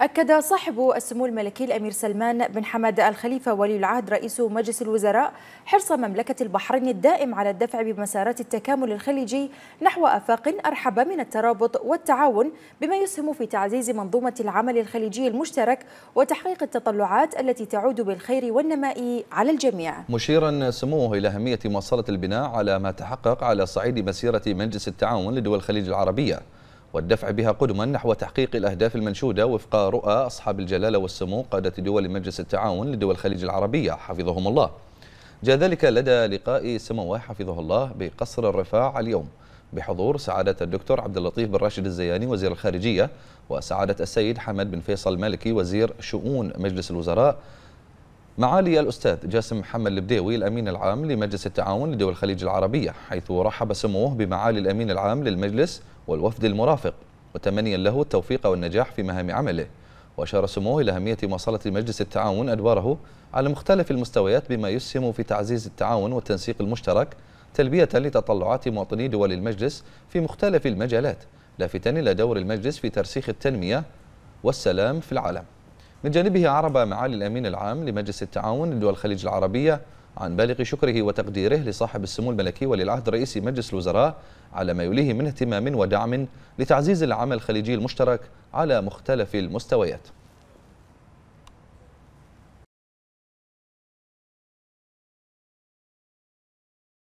أكد صاحب السمو الملكي الأمير سلمان بن حمد الخليفة ولي العهد رئيس مجلس الوزراء حرص مملكة البحرين الدائم على الدفع بمسارات التكامل الخليجي نحو آفاق أرحب من الترابط والتعاون بما يسهم في تعزيز منظومة العمل الخليجي المشترك وتحقيق التطلعات التي تعود بالخير والنماء على الجميع مشيرا سموه إلى أهمية مواصلة البناء على ما تحقق على صعيد مسيرة مجلس التعاون لدول الخليج العربية والدفع بها قدما نحو تحقيق الأهداف المنشودة وفق رؤى أصحاب الجلالة والسمو قادة دول مجلس التعاون لدول الخليج العربية حفظهم الله جاء ذلك لدى لقاء سموه حفظه الله بقصر الرفاع اليوم بحضور سعادة الدكتور عبد اللطيف بن راشد الزياني وزير الخارجية وسعادة السيد حمد بن فيصل المالكي وزير شؤون مجلس الوزراء معالي الأستاذ جاسم محمد البديوي الأمين العام لمجلس التعاون لدول الخليج العربية حيث رحب سموه بمعالي الأمين العام للمجلس والوفد المرافق وتمنيا له التوفيق والنجاح في مهام عمله وأشار سموه إلى أهمية مواصلة مجلس التعاون أدواره على مختلف المستويات بما يسهم في تعزيز التعاون والتنسيق المشترك تلبية لتطلعات مواطني دول المجلس في مختلف المجالات لافتا إلى دور المجلس في ترسيخ التنمية والسلام في العالم من جانبه عرب معالي الأمين العام لمجلس التعاون لدول الخليج العربية عن بالغ شكره وتقديره لصاحب السمو الملكي ولي العهد رئيس مجلس الوزراء على ما يوليه من اهتمام ودعم لتعزيز العمل الخليجي المشترك على مختلف المستويات